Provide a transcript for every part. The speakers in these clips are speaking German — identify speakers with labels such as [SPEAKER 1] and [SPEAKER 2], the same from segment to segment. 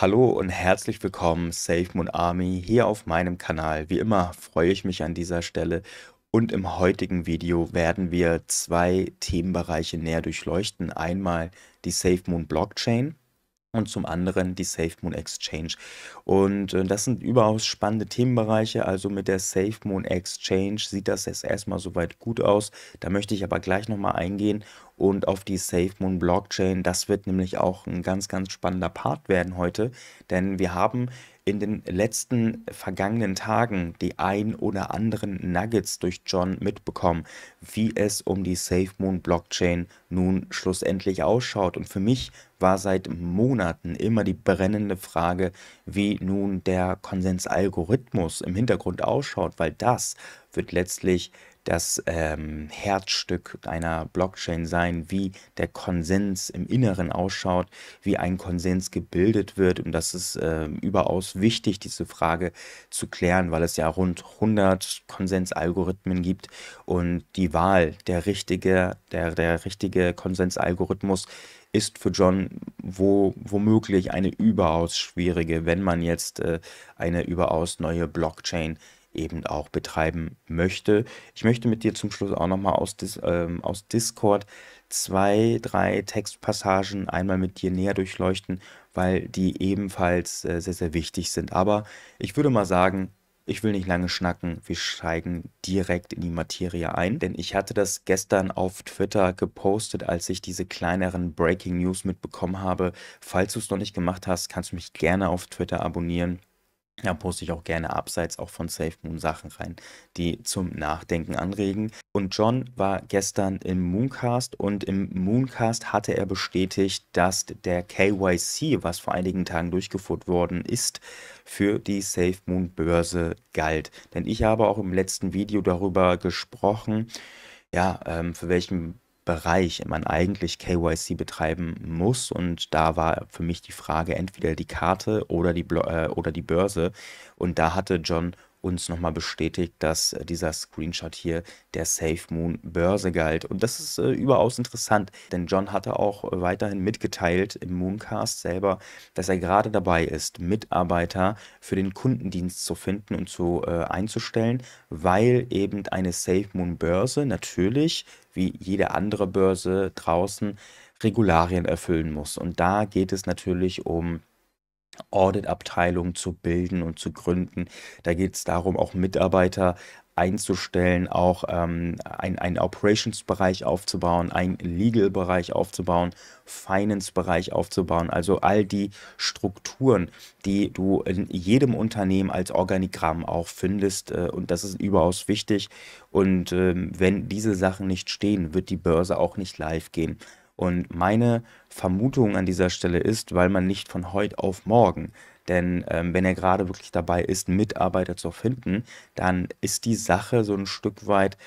[SPEAKER 1] Hallo und herzlich willkommen, Safe Moon Army, hier auf meinem Kanal. Wie immer freue ich mich an dieser Stelle und im heutigen Video werden wir zwei Themenbereiche näher durchleuchten. Einmal die Safe Moon Blockchain und zum anderen die SafeMoon Exchange. Und äh, das sind überaus spannende Themenbereiche. Also mit der SafeMoon Exchange sieht das jetzt erstmal soweit gut aus. Da möchte ich aber gleich nochmal eingehen und auf die SafeMoon Blockchain. Das wird nämlich auch ein ganz, ganz spannender Part werden heute, denn wir haben in den letzten vergangenen Tagen die ein oder anderen Nuggets durch John mitbekommen, wie es um die SafeMoon Blockchain nun schlussendlich ausschaut. Und für mich war seit Monaten immer die brennende Frage, wie nun der Konsensalgorithmus im Hintergrund ausschaut, weil das wird letztlich das ähm, Herzstück einer Blockchain sein, wie der Konsens im Inneren ausschaut, wie ein Konsens gebildet wird. Und das ist äh, überaus wichtig, diese Frage zu klären, weil es ja rund 100 Konsensalgorithmen gibt und die Wahl der richtige, der, der richtige Konsensalgorithmus ist für John wo, womöglich eine überaus schwierige, wenn man jetzt äh, eine überaus neue Blockchain eben auch betreiben möchte. Ich möchte mit dir zum Schluss auch nochmal aus, Dis, ähm, aus Discord zwei, drei Textpassagen einmal mit dir näher durchleuchten, weil die ebenfalls äh, sehr, sehr wichtig sind. Aber ich würde mal sagen, ich will nicht lange schnacken, wir steigen direkt in die Materie ein, denn ich hatte das gestern auf Twitter gepostet, als ich diese kleineren Breaking News mitbekommen habe. Falls du es noch nicht gemacht hast, kannst du mich gerne auf Twitter abonnieren da poste ich auch gerne abseits auch von Safe Moon Sachen rein, die zum Nachdenken anregen. Und John war gestern im Mooncast und im Mooncast hatte er bestätigt, dass der KYC, was vor einigen Tagen durchgeführt worden ist, für die Safe Moon Börse galt. Denn ich habe auch im letzten Video darüber gesprochen, ja, ähm, für welchen Bereich in man eigentlich KYC betreiben muss. Und da war für mich die Frage entweder die Karte oder die, äh, oder die Börse. Und da hatte John uns nochmal bestätigt, dass äh, dieser Screenshot hier der Safe Moon Börse galt. Und das ist äh, überaus interessant, denn John hatte auch äh, weiterhin mitgeteilt im Mooncast selber, dass er gerade dabei ist, Mitarbeiter für den Kundendienst zu finden und zu äh, einzustellen, weil eben eine Safe Moon Börse natürlich wie jede andere Börse draußen Regularien erfüllen muss. Und da geht es natürlich um Audit-Abteilung zu bilden und zu gründen. Da geht es darum, auch Mitarbeiter einzustellen, auch ähm, einen Operations-Bereich aufzubauen, einen Legal-Bereich aufzubauen, Finance-Bereich aufzubauen. Also all die Strukturen, die du in jedem Unternehmen als Organigramm auch findest. Äh, und das ist überaus wichtig. Und ähm, wenn diese Sachen nicht stehen, wird die Börse auch nicht live gehen. Und meine Vermutung an dieser Stelle ist, weil man nicht von heute auf morgen, denn ähm, wenn er gerade wirklich dabei ist, Mitarbeiter zu finden, dann ist die Sache so ein Stück weit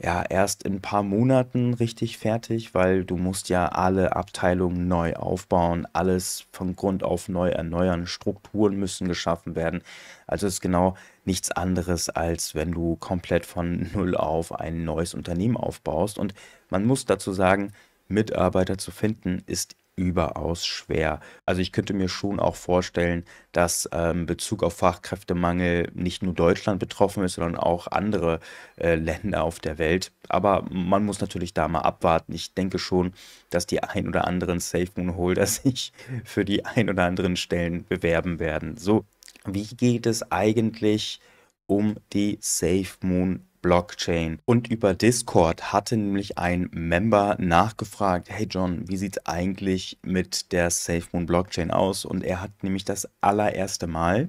[SPEAKER 1] ja erst in ein paar Monaten richtig fertig, weil du musst ja alle Abteilungen neu aufbauen, alles von Grund auf neu erneuern, Strukturen müssen geschaffen werden. Also ist genau nichts anderes, als wenn du komplett von null auf ein neues Unternehmen aufbaust. Und man muss dazu sagen, Mitarbeiter zu finden, ist überaus schwer. Also ich könnte mir schon auch vorstellen, dass ähm, Bezug auf Fachkräftemangel nicht nur Deutschland betroffen ist, sondern auch andere äh, Länder auf der Welt. Aber man muss natürlich da mal abwarten. Ich denke schon, dass die ein oder anderen Safe Moon Holder sich für die ein oder anderen Stellen bewerben werden. So, wie geht es eigentlich um die Safe Moon Blockchain. Und über Discord hatte nämlich ein Member nachgefragt, hey John, wie sieht es eigentlich mit der SafeMoon Blockchain aus? Und er hat nämlich das allererste Mal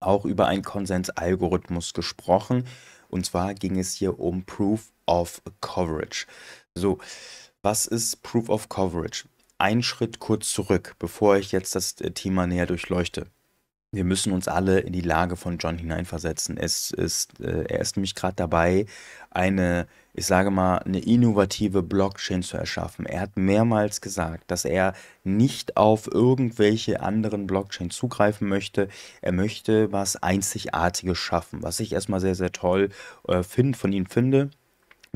[SPEAKER 1] auch über einen Konsensalgorithmus gesprochen. Und zwar ging es hier um Proof of Coverage. So, was ist Proof of Coverage? Ein Schritt kurz zurück, bevor ich jetzt das Thema näher durchleuchte wir müssen uns alle in die Lage von John hineinversetzen. Es ist, äh, er ist nämlich gerade dabei, eine, ich sage mal, eine innovative Blockchain zu erschaffen. Er hat mehrmals gesagt, dass er nicht auf irgendwelche anderen Blockchains zugreifen möchte. Er möchte was Einzigartiges schaffen, was ich erstmal sehr, sehr toll äh, find, von ihm finde.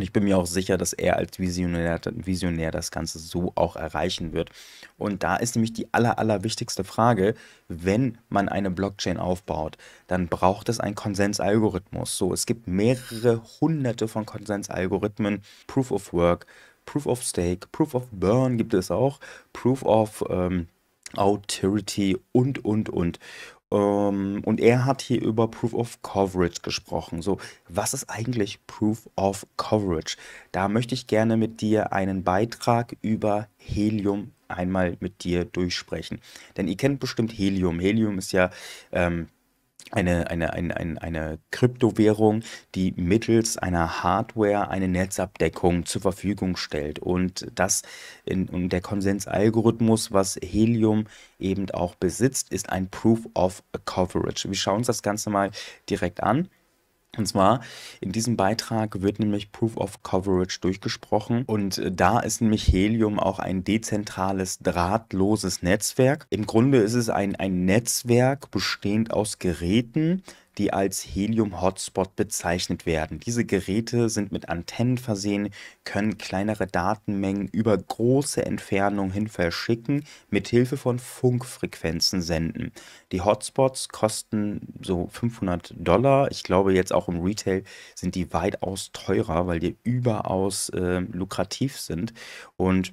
[SPEAKER 1] Und ich bin mir auch sicher, dass er als Visionär, Visionär das Ganze so auch erreichen wird. Und da ist nämlich die aller, aller wichtigste Frage, wenn man eine Blockchain aufbaut, dann braucht es einen Konsensalgorithmus. So, es gibt mehrere hunderte von Konsensalgorithmen, Proof of Work, Proof of Stake, Proof of Burn gibt es auch, Proof of ähm, Authority und, und, und. Ähm, und er hat hier über Proof of Coverage gesprochen. So, was ist eigentlich Proof of Coverage? Da möchte ich gerne mit dir einen Beitrag über Helium einmal mit dir durchsprechen. Denn ihr kennt bestimmt Helium. Helium ist ja ähm, eine, eine, eine, eine, eine Kryptowährung, die mittels einer Hardware eine Netzabdeckung zur Verfügung stellt. Und das in, in der Konsensalgorithmus, was Helium eben auch besitzt, ist ein Proof of Coverage. Wir schauen uns das Ganze mal direkt an. Und zwar in diesem Beitrag wird nämlich Proof of Coverage durchgesprochen und äh, da ist nämlich Helium auch ein dezentrales, drahtloses Netzwerk. Im Grunde ist es ein, ein Netzwerk bestehend aus Geräten, die als Helium-Hotspot bezeichnet werden. Diese Geräte sind mit Antennen versehen, können kleinere Datenmengen über große Entfernungen hin verschicken, mithilfe von Funkfrequenzen senden. Die Hotspots kosten so 500 Dollar. Ich glaube, jetzt auch im Retail sind die weitaus teurer, weil die überaus äh, lukrativ sind. Und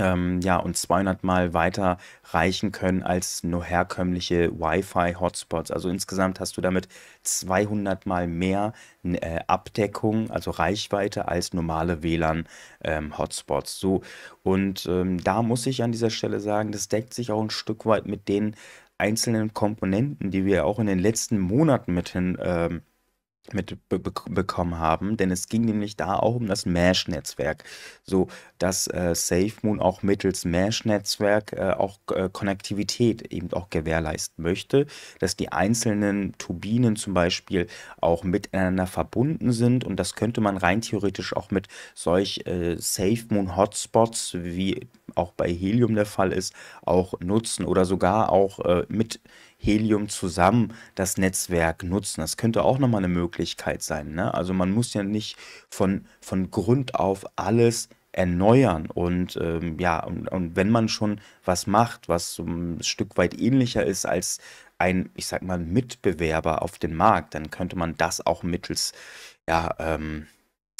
[SPEAKER 1] ähm, ja, und 200 Mal weiter reichen können als nur herkömmliche Wi-Fi-Hotspots. Also insgesamt hast du damit 200 Mal mehr äh, Abdeckung, also Reichweite als normale WLAN-Hotspots. Ähm, so, und ähm, da muss ich an dieser Stelle sagen, das deckt sich auch ein Stück weit mit den einzelnen Komponenten, die wir auch in den letzten Monaten mit hin ähm, mitbekommen haben, denn es ging nämlich da auch um das Mesh-Netzwerk, so dass äh, SafeMoon auch mittels Mesh-Netzwerk äh, auch äh, Konnektivität eben auch gewährleisten möchte, dass die einzelnen Turbinen zum Beispiel auch miteinander verbunden sind und das könnte man rein theoretisch auch mit solch äh, SafeMoon-Hotspots wie auch bei Helium der Fall ist, auch nutzen oder sogar auch äh, mit Helium zusammen das Netzwerk nutzen. Das könnte auch nochmal eine Möglichkeit sein. Ne? Also man muss ja nicht von, von Grund auf alles erneuern und ähm, ja, und, und, wenn man schon was macht, was so ein Stück weit ähnlicher ist als ein, ich sag mal, Mitbewerber auf dem Markt, dann könnte man das auch mittels ja, ähm,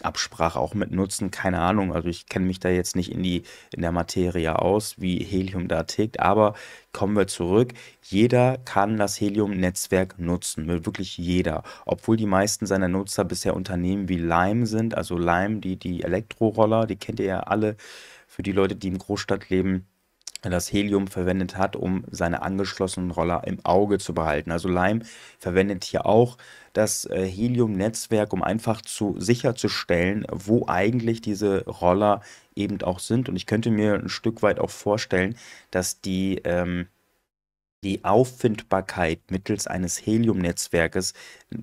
[SPEAKER 1] Absprache auch mit nutzen, keine Ahnung. Also ich kenne mich da jetzt nicht in, die, in der Materie aus, wie Helium da tickt, aber kommen wir zurück. Jeder kann das Helium-Netzwerk nutzen, wirklich jeder. Obwohl die meisten seiner Nutzer bisher Unternehmen wie Lime sind, also Lime, die, die Elektroroller, die kennt ihr ja alle, für die Leute, die im Großstadt leben das Helium verwendet hat, um seine angeschlossenen Roller im Auge zu behalten. Also Lime verwendet hier auch das äh, Helium-Netzwerk, um einfach zu sicherzustellen, wo eigentlich diese Roller eben auch sind. Und ich könnte mir ein Stück weit auch vorstellen, dass die ähm, die Auffindbarkeit mittels eines Helium-Netzwerkes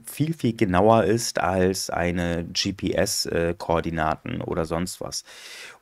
[SPEAKER 1] viel, viel genauer ist als eine GPS-Koordinaten äh, oder sonst was.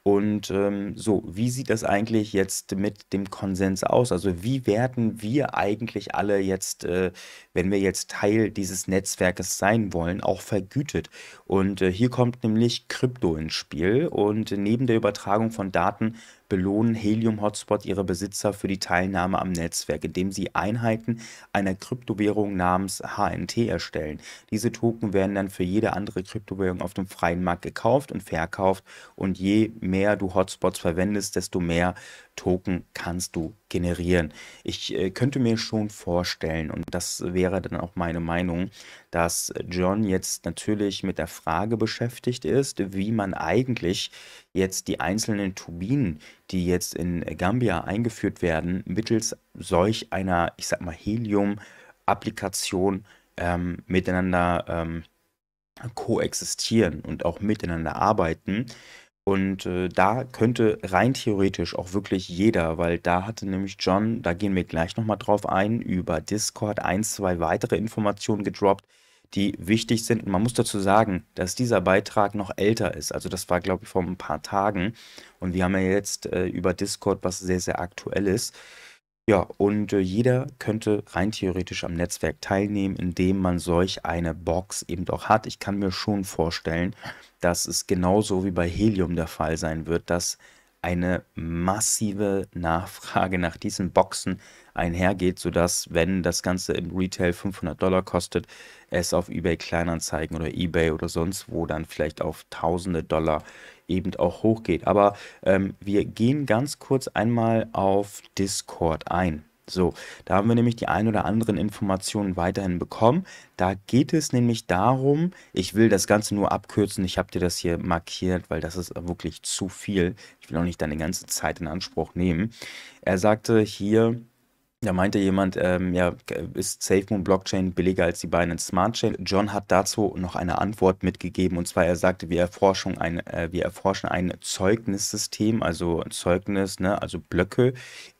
[SPEAKER 1] Und ähm, so, wie sieht das eigentlich jetzt mit dem Konsens aus? Also wie werden wir eigentlich alle jetzt, äh, wenn wir jetzt Teil dieses Netzwerkes sein wollen, auch vergütet? Und äh, hier kommt nämlich Krypto ins Spiel und neben der Übertragung von Daten belohnen Helium Hotspot ihre Besitzer für die Teilnahme am Netzwerk, indem sie Einheiten einer Kryptowährung namens HNT erstellen. Diese Token werden dann für jede andere Kryptowährung auf dem freien Markt gekauft und verkauft und je mehr mehr du Hotspots verwendest, desto mehr Token kannst du generieren. Ich äh, könnte mir schon vorstellen, und das wäre dann auch meine Meinung, dass John jetzt natürlich mit der Frage beschäftigt ist, wie man eigentlich jetzt die einzelnen Turbinen, die jetzt in Gambia eingeführt werden, mittels solch einer, ich sag mal, Helium-Applikation ähm, miteinander ähm, koexistieren und auch miteinander arbeiten. Und äh, da könnte rein theoretisch auch wirklich jeder, weil da hatte nämlich John, da gehen wir gleich nochmal drauf ein, über Discord ein, zwei weitere Informationen gedroppt, die wichtig sind. Und man muss dazu sagen, dass dieser Beitrag noch älter ist. Also das war, glaube ich, vor ein paar Tagen. Und wir haben ja jetzt äh, über Discord was sehr, sehr aktuell ist. Ja, und äh, jeder könnte rein theoretisch am Netzwerk teilnehmen, indem man solch eine Box eben doch hat. Ich kann mir schon vorstellen, dass es genauso wie bei Helium der Fall sein wird, dass eine massive Nachfrage nach diesen Boxen einhergeht, sodass, wenn das Ganze im Retail 500 Dollar kostet, es auf eBay Kleinanzeigen oder eBay oder sonst wo dann vielleicht auf tausende Dollar eben auch hochgeht. Aber ähm, wir gehen ganz kurz einmal auf Discord ein. So, da haben wir nämlich die ein oder anderen Informationen weiterhin bekommen. Da geht es nämlich darum, ich will das Ganze nur abkürzen, ich habe dir das hier markiert, weil das ist wirklich zu viel. Ich will auch nicht deine ganze Zeit in Anspruch nehmen. Er sagte hier, da meinte jemand, ähm, ja, ist SafeMoon Blockchain billiger als die Binance Smart Chain? John hat dazu noch eine Antwort mitgegeben und zwar er sagte, wir, erforschen ein, äh, wir erforschen ein Zeugnissystem, also Zeugnis, ne, also Blöcke,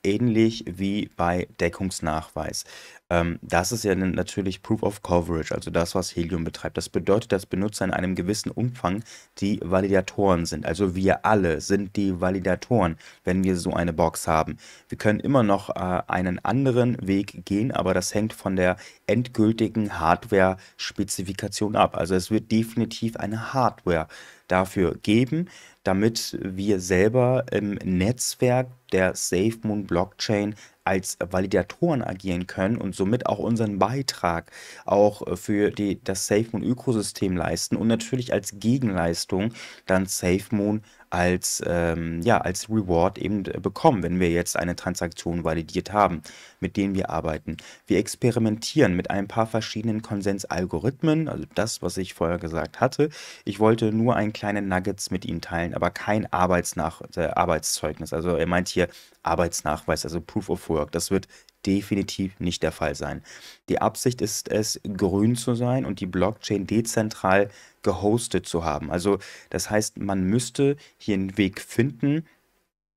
[SPEAKER 1] ähnlich wie bei Deckungsnachweis. Ähm, das ist ja natürlich Proof of Coverage, also das, was Helium betreibt. Das bedeutet, dass Benutzer in einem gewissen Umfang die Validatoren sind. Also wir alle sind die Validatoren, wenn wir so eine Box haben. Wir können immer noch äh, einen anderen Weg gehen, aber das hängt von der endgültigen Hardware-Spezifikation ab. Also es wird definitiv eine Hardware dafür geben damit wir selber im Netzwerk der SafeMoon Blockchain als Validatoren agieren können und somit auch unseren Beitrag auch äh, für die, das SafeMoon Ökosystem leisten und natürlich als Gegenleistung dann SafeMoon als, ähm, ja, als Reward eben äh, bekommen, wenn wir jetzt eine Transaktion validiert haben, mit denen wir arbeiten. Wir experimentieren mit ein paar verschiedenen Konsensalgorithmen, also das, was ich vorher gesagt hatte. Ich wollte nur einen kleinen Nuggets mit Ihnen teilen sein, aber kein Arbeitsnach äh, Arbeitszeugnis. Also er meint hier Arbeitsnachweis, also Proof of Work. Das wird definitiv nicht der Fall sein. Die Absicht ist es, grün zu sein und die Blockchain dezentral gehostet zu haben. Also das heißt, man müsste hier einen Weg finden,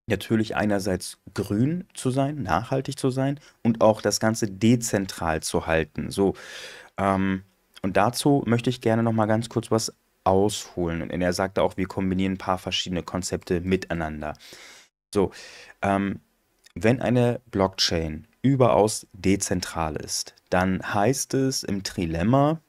[SPEAKER 1] natürlich einerseits grün zu sein, nachhaltig zu sein und auch das Ganze dezentral zu halten. So, ähm, und dazu möchte ich gerne noch mal ganz kurz was ausholen. Und er sagte auch, wir kombinieren ein paar verschiedene Konzepte miteinander. So, ähm, wenn eine Blockchain überaus dezentral ist, dann heißt es im Trilemma,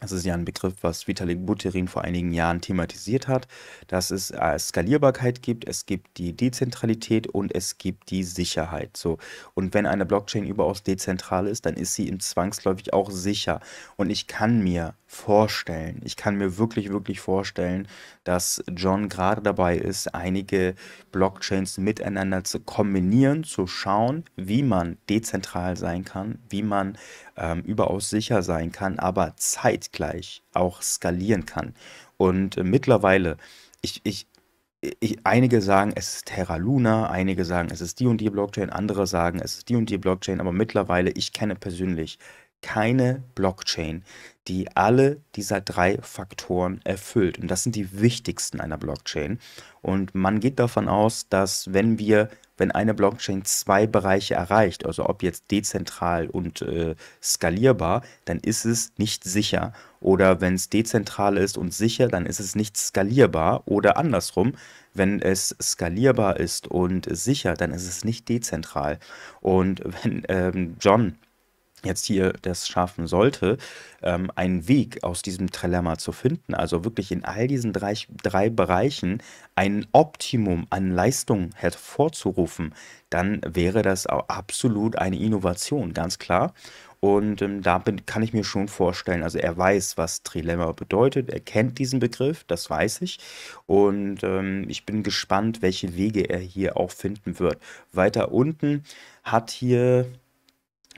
[SPEAKER 1] das ist ja ein Begriff, was Vitalik Buterin vor einigen Jahren thematisiert hat, dass es äh, Skalierbarkeit gibt, es gibt die Dezentralität und es gibt die Sicherheit. So. Und wenn eine Blockchain überaus dezentral ist, dann ist sie im zwangsläufig auch sicher. Und ich kann mir vorstellen. Ich kann mir wirklich, wirklich vorstellen, dass John gerade dabei ist, einige Blockchains miteinander zu kombinieren, zu schauen, wie man dezentral sein kann, wie man ähm, überaus sicher sein kann, aber zeitgleich auch skalieren kann. Und äh, mittlerweile, ich, ich, ich, einige sagen, es ist Terra Luna, einige sagen, es ist die und die Blockchain, andere sagen, es ist die und die Blockchain, aber mittlerweile, ich kenne persönlich keine Blockchain, die alle dieser drei Faktoren erfüllt. Und das sind die wichtigsten einer Blockchain. Und man geht davon aus, dass wenn wir, wenn eine Blockchain zwei Bereiche erreicht, also ob jetzt dezentral und äh, skalierbar, dann ist es nicht sicher. Oder wenn es dezentral ist und sicher, dann ist es nicht skalierbar. Oder andersrum, wenn es skalierbar ist und sicher, dann ist es nicht dezentral. Und wenn ähm, John jetzt hier das schaffen sollte, ähm, einen Weg aus diesem Trilemma zu finden, also wirklich in all diesen drei, drei Bereichen ein Optimum an Leistung hervorzurufen, dann wäre das auch absolut eine Innovation, ganz klar. Und ähm, da bin, kann ich mir schon vorstellen, also er weiß, was Trilemma bedeutet, er kennt diesen Begriff, das weiß ich. Und ähm, ich bin gespannt, welche Wege er hier auch finden wird. Weiter unten hat hier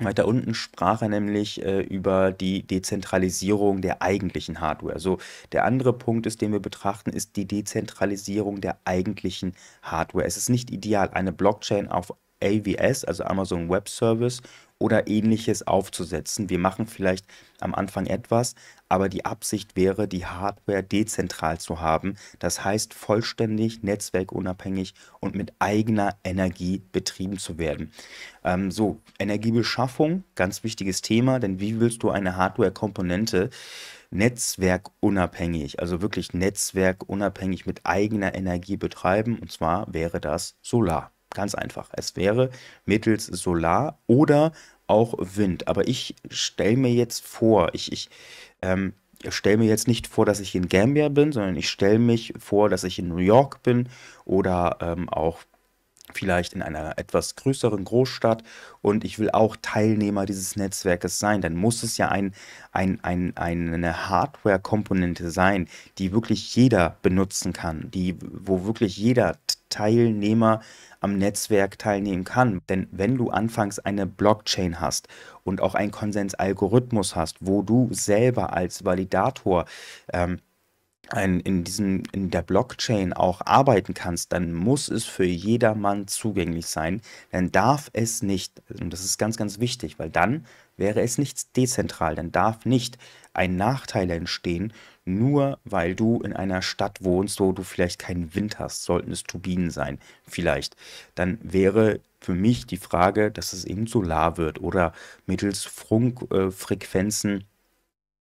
[SPEAKER 1] Mhm. Weiter unten sprach er nämlich äh, über die Dezentralisierung der eigentlichen Hardware. So, der andere Punkt ist, den wir betrachten, ist die Dezentralisierung der eigentlichen Hardware. Es ist nicht ideal, eine Blockchain auf AWS, also Amazon Web Service, oder ähnliches aufzusetzen. Wir machen vielleicht am Anfang etwas, aber die Absicht wäre, die Hardware dezentral zu haben. Das heißt, vollständig, netzwerkunabhängig und mit eigener Energie betrieben zu werden. Ähm, so, Energiebeschaffung, ganz wichtiges Thema, denn wie willst du eine Hardware-Komponente netzwerkunabhängig, also wirklich netzwerkunabhängig mit eigener Energie betreiben? Und zwar wäre das Solar. Ganz einfach. Es wäre mittels Solar oder auch Wind. Aber ich stelle mir jetzt vor, ich, ich ähm, stelle mir jetzt nicht vor, dass ich in Gambia bin, sondern ich stelle mich vor, dass ich in New York bin oder ähm, auch vielleicht in einer etwas größeren Großstadt und ich will auch Teilnehmer dieses Netzwerkes sein, dann muss es ja ein, ein, ein, eine Hardware-Komponente sein, die wirklich jeder benutzen kann, die, wo wirklich jeder Teilnehmer am Netzwerk teilnehmen kann. Denn wenn du anfangs eine Blockchain hast und auch einen Konsensalgorithmus hast, wo du selber als Validator ähm, ein, in, diesem, in der Blockchain auch arbeiten kannst, dann muss es für jedermann zugänglich sein. Dann darf es nicht, und das ist ganz, ganz wichtig, weil dann wäre es nicht dezentral, dann darf nicht ein Nachteil entstehen nur weil du in einer Stadt wohnst, wo du vielleicht keinen Wind hast, sollten es Turbinen sein, vielleicht. Dann wäre für mich die Frage, dass es eben Solar wird oder mittels Funkfrequenzen. Äh,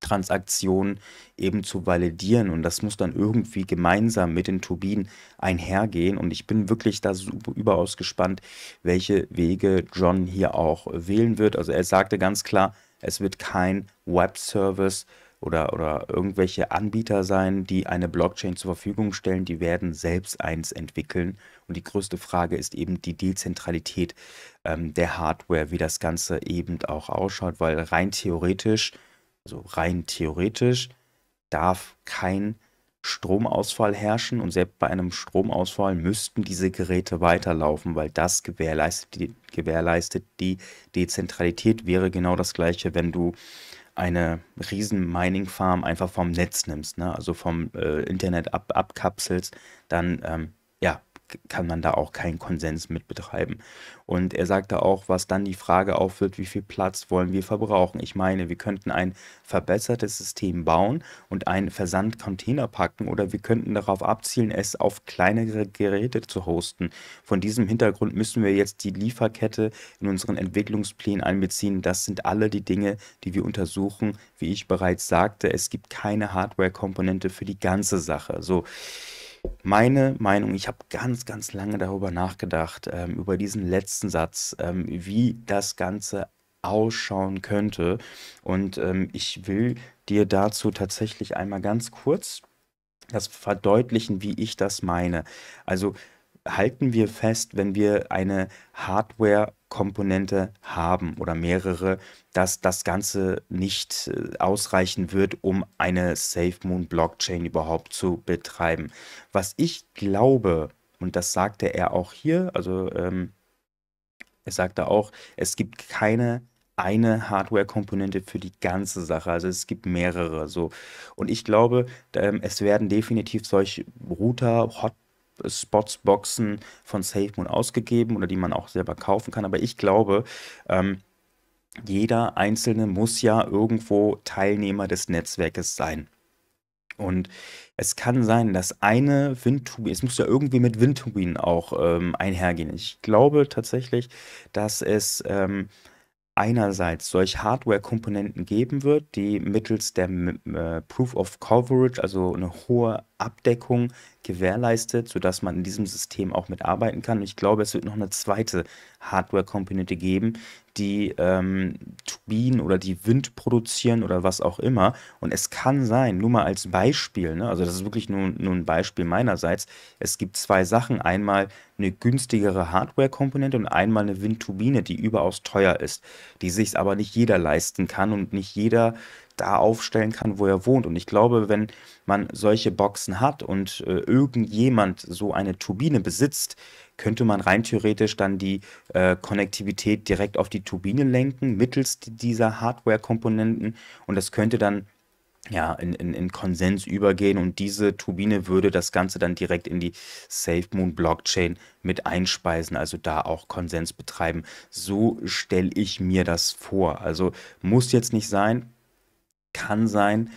[SPEAKER 1] Transaktionen eben zu validieren und das muss dann irgendwie gemeinsam mit den Turbinen einhergehen und ich bin wirklich da überaus gespannt, welche Wege John hier auch wählen wird. Also er sagte ganz klar, es wird kein Webservice service oder, oder irgendwelche Anbieter sein, die eine Blockchain zur Verfügung stellen, die werden selbst eins entwickeln. Und die größte Frage ist eben die Dezentralität ähm, der Hardware, wie das Ganze eben auch ausschaut, weil rein theoretisch, also rein theoretisch, darf kein Stromausfall herrschen und selbst bei einem Stromausfall müssten diese Geräte weiterlaufen, weil das gewährleistet die, gewährleistet die Dezentralität. Wäre genau das gleiche, wenn du eine riesen Mining Farm einfach vom Netz nimmst, ne? also vom äh, Internet ab abkapselst, dann ähm, kann man da auch keinen Konsens mit betreiben. Und er sagte auch, was dann die Frage aufwirft, wie viel Platz wollen wir verbrauchen. Ich meine, wir könnten ein verbessertes System bauen und einen Versandcontainer packen oder wir könnten darauf abzielen, es auf kleinere Geräte zu hosten. Von diesem Hintergrund müssen wir jetzt die Lieferkette in unseren Entwicklungsplänen einbeziehen. Das sind alle die Dinge, die wir untersuchen. Wie ich bereits sagte, es gibt keine Hardware-Komponente für die ganze Sache. So meine Meinung, ich habe ganz, ganz lange darüber nachgedacht, ähm, über diesen letzten Satz, ähm, wie das Ganze ausschauen könnte. Und ähm, ich will dir dazu tatsächlich einmal ganz kurz das verdeutlichen, wie ich das meine. Also halten wir fest, wenn wir eine Hardware-Komponente haben oder mehrere, dass das Ganze nicht äh, ausreichen wird, um eine SafeMoon-Blockchain überhaupt zu betreiben. Was ich glaube, und das sagte er auch hier, also ähm, er sagte auch, es gibt keine eine Hardware-Komponente für die ganze Sache. Also es gibt mehrere so. Und ich glaube, ähm, es werden definitiv solche Router, Hot Spots, Boxen von SafeMoon ausgegeben oder die man auch selber kaufen kann. Aber ich glaube, ähm, jeder Einzelne muss ja irgendwo Teilnehmer des Netzwerkes sein. Und es kann sein, dass eine Windturbine, es muss ja irgendwie mit Windturbinen auch ähm, einhergehen. Ich glaube tatsächlich, dass es ähm, einerseits solche Hardware-Komponenten geben wird, die mittels der äh, Proof of Coverage, also eine hohe Abdeckung gewährleistet, sodass man in diesem System auch mitarbeiten kann. ich glaube, es wird noch eine zweite Hardware-Komponente geben, die ähm, Turbinen oder die Wind produzieren oder was auch immer. Und es kann sein, nur mal als Beispiel, ne? also das ist wirklich nur, nur ein Beispiel meinerseits, es gibt zwei Sachen. Einmal eine günstigere Hardware-Komponente und einmal eine Windturbine, die überaus teuer ist, die sich aber nicht jeder leisten kann und nicht jeder da aufstellen kann, wo er wohnt. Und ich glaube, wenn man solche Boxen hat und äh, irgendjemand so eine Turbine besitzt, könnte man rein theoretisch dann die äh, Konnektivität direkt auf die Turbine lenken, mittels dieser Hardware-Komponenten. Und das könnte dann ja, in, in, in Konsens übergehen und diese Turbine würde das Ganze dann direkt in die SafeMoon Blockchain mit einspeisen, also da auch Konsens betreiben. So stelle ich mir das vor. Also muss jetzt nicht sein, kann sein.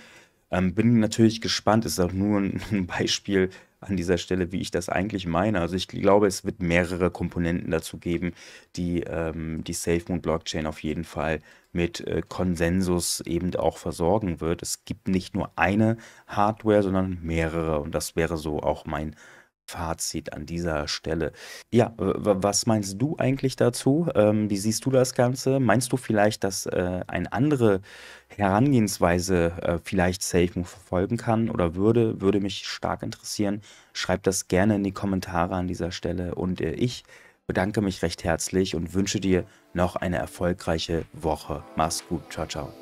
[SPEAKER 1] Ähm, bin natürlich gespannt, ist auch nur ein Beispiel an dieser Stelle, wie ich das eigentlich meine. Also ich glaube, es wird mehrere Komponenten dazu geben, die ähm, die SafeMoon Blockchain auf jeden Fall mit äh, Konsensus eben auch versorgen wird. Es gibt nicht nur eine Hardware, sondern mehrere und das wäre so auch mein Fazit an dieser Stelle. Ja, was meinst du eigentlich dazu? Ähm, wie siehst du das Ganze? Meinst du vielleicht, dass äh, eine andere Herangehensweise äh, vielleicht SafeMove verfolgen kann oder würde? Würde mich stark interessieren. Schreib das gerne in die Kommentare an dieser Stelle. Und äh, ich bedanke mich recht herzlich und wünsche dir noch eine erfolgreiche Woche. Mach's gut. Ciao, ciao.